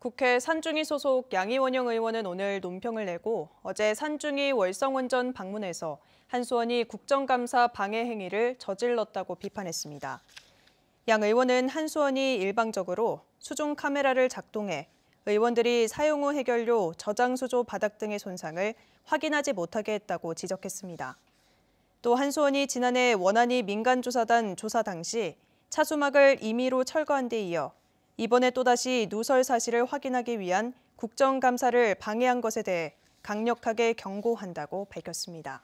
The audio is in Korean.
국회 산중이 소속 양희원영 의원은 오늘 논평을 내고 어제 산중이 월성원전 방문에서 한수원이 국정감사 방해 행위를 저질렀다고 비판했습니다. 양 의원은 한수원이 일방적으로 수중 카메라를 작동해 의원들이 사용 후 해결료, 저장 수조 바닥 등의 손상을 확인하지 못하게 했다고 지적했습니다. 또 한수원이 지난해 원안이 민간조사단 조사 당시 차수막을 임의로 철거한 데 이어 이번에 또다시 누설 사실을 확인하기 위한 국정감사를 방해한 것에 대해 강력하게 경고한다고 밝혔습니다.